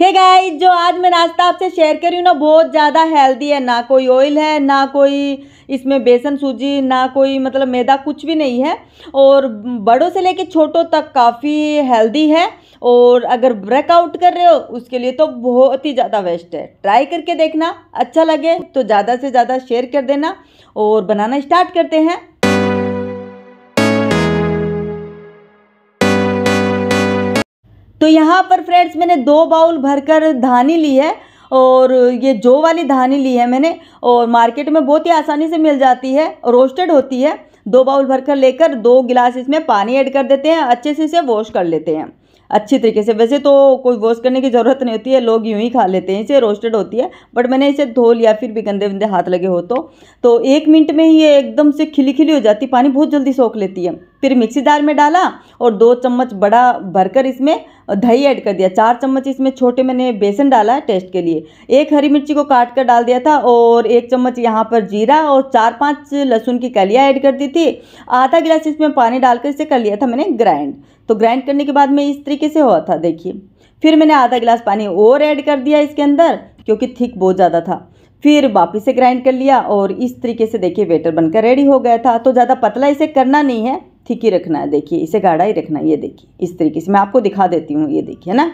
hey guys जो आज मैं नाश्ता आपसे शेयर कर रही हूँ ना बहुत ज़्यादा हेल्दी है ना कोई ऑयल है ना कोई इसमें बेसन सूजी ना कोई मतलब मैदा कुछ भी नहीं है और बड़ों से लेके छोटों तक काफ़ी हेल्दी है और अगर ब्रेकआउट कर रहे हो उसके लिए तो बहुत ही ज़्यादा बेस्ट है ट्राई करके देखना अच्छा लगे तो ज़्यादा से ज़्यादा शेयर कर देना और बनाना स्टार्ट करते हैं तो यहाँ पर फ्रेंड्स मैंने दो बाउल भरकर धानी ली है और ये जो वाली धानी ली है मैंने और मार्केट में बहुत ही आसानी से मिल जाती है रोस्टेड होती है दो बाउल भरकर लेकर दो गिलास इसमें पानी ऐड कर देते हैं अच्छे से इसे वॉश कर लेते हैं अच्छी तरीके से वैसे तो कोई वॉश करने की ज़रूरत नहीं होती है लोग यूँ ही खा लेते हैं इसे रोस्टेड होती है बट मैंने इसे धो लिया फिर भी गंदे वंदे हाथ लगे हो तो, तो एक मिनट में ही ये एकदम से खिली खिली हो जाती पानी बहुत जल्दी सोख लेती है फिर मिक्सी जार में डाला और दो चम्मच बड़ा भरकर इसमें दही ऐड कर दिया चार चम्मच इसमें छोटे मैंने बेसन डाला है टेस्ट के लिए एक हरी मिर्ची को काट कर डाल दिया था और एक चम्मच यहाँ पर जीरा और चार पांच लहसुन की कलियाँ ऐड कर दी थी आधा गिलास इसमें पानी डालकर इसे कर लिया था मैंने ग्राइंड तो ग्राइंड करने के बाद में इस तरीके से हुआ था देखिए फिर मैंने आधा गिलास पानी और ऐड कर दिया इसके अंदर क्योंकि थिक बहुत ज़्यादा था फिर वापिस से ग्राइंड कर लिया और इस तरीके से देखिए वेटर बनकर रेडी हो गया था तो ज़्यादा पतला इसे करना नहीं है ठीक ही रखना है देखिए इसे गाढ़ा ही रखना है ये देखिए इस तरीके से मैं आपको दिखा देती हूँ ये देखिए ना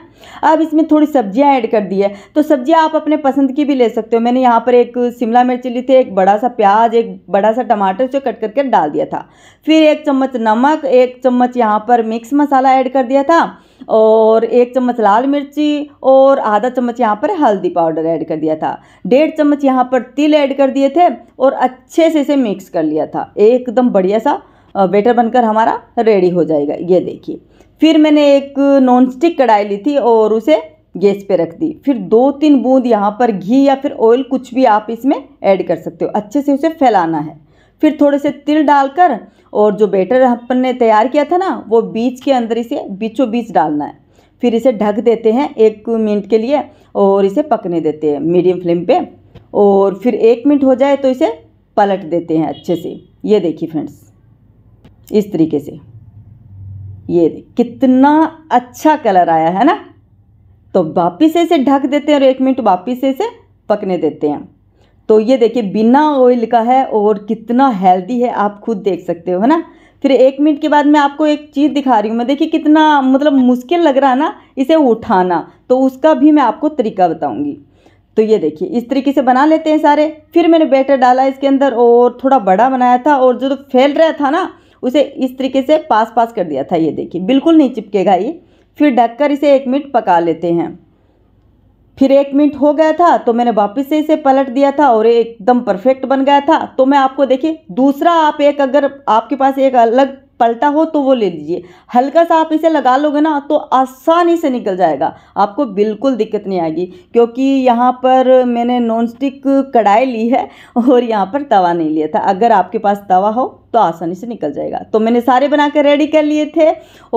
अब इसमें थोड़ी सब्जियाँ ऐड कर दी है तो सब्जियाँ आप अपने पसंद की भी ले सकते हो मैंने यहाँ पर एक शिमला मिर्च ली थी एक बड़ा सा प्याज एक बड़ा सा टमाटर जो कट करके डाल दिया था फिर एक चम्मच नमक एक चम्मच यहाँ पर मिक्स मसाला ऐड कर दिया था और एक चम्मच लाल मिर्ची और आधा चम्मच यहाँ पर हल्दी पाउडर ऐड कर दिया था डेढ़ चम्मच यहाँ पर तिल ऐड कर दिए थे और अच्छे से इसे मिक्स कर लिया था एकदम बढ़िया सा बेटर बनकर हमारा रेडी हो जाएगा ये देखिए फिर मैंने एक नॉन स्टिक कढ़ाई ली थी और उसे गैस पे रख दी फिर दो तीन बूंद यहाँ पर घी या फिर ऑयल कुछ भी आप इसमें ऐड कर सकते हो अच्छे से उसे फैलाना है फिर थोड़े से तिल डालकर और जो बेटर अपन ने तैयार किया था ना वो बीच के अंदर इसे बीचों बीच डालना है फिर इसे ढक देते हैं एक मिनट के लिए और इसे पकने देते हैं मीडियम फ्लेम पर और फिर एक मिनट हो जाए तो इसे पलट देते हैं अच्छे से ये देखिए फ्रेंड्स इस तरीके से ये कितना अच्छा कलर आया है ना तो वापिस ऐसे ढक देते हैं और एक मिनट वापिस ऐसे पकने देते हैं तो ये देखिए बिना ऑयल का है और कितना हेल्दी है आप खुद देख सकते हो है ना फिर एक मिनट के बाद मैं आपको एक चीज़ दिखा रही हूँ मैं देखिए कितना मतलब मुश्किल लग रहा है ना इसे उठाना तो उसका भी मैं आपको तरीका बताऊँगी तो ये देखिए इस तरीके से बना लेते हैं सारे फिर मैंने बैटर डाला इसके अंदर और थोड़ा बड़ा बनाया था और जो तो फैल रहा था ना उसे इस तरीके से पास पास कर दिया था ये देखिए बिल्कुल नहीं चिपकेगा ये फिर ढककर इसे एक मिनट पका लेते हैं फिर एक मिनट हो गया था तो मैंने वापस से इसे पलट दिया था और एकदम परफेक्ट बन गया था तो मैं आपको देखिए दूसरा आप एक अगर आपके पास एक अलग पलटा हो तो वो ले लीजिए हल्का सा आप इसे लगा लोगे ना तो आसानी से निकल जाएगा आपको बिल्कुल दिक्कत नहीं आएगी क्योंकि यहाँ पर मैंने नॉन स्टिक कढ़ाई ली है और यहाँ पर तवा नहीं लिया था अगर आपके पास तवा हो तो आसानी से निकल जाएगा तो मैंने सारे बना कर रेडी कर लिए थे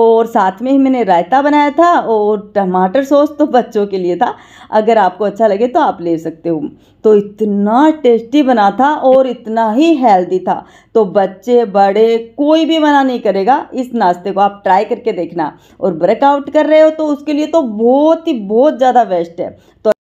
और साथ में ही मैंने रायता बनाया था और टमाटर सॉस तो बच्चों के लिए था अगर आपको अच्छा लगे तो आप ले सकते हो तो इतना टेस्टी बना था और इतना ही हेल्दी था तो बच्चे बड़े कोई भी मना नहीं करेगा इस नाश्ते को आप ट्राई करके देखना और वर्कआउट कर रहे हो तो उसके लिए तो बहुत ही बहुत ज़्यादा बेस्ट है तो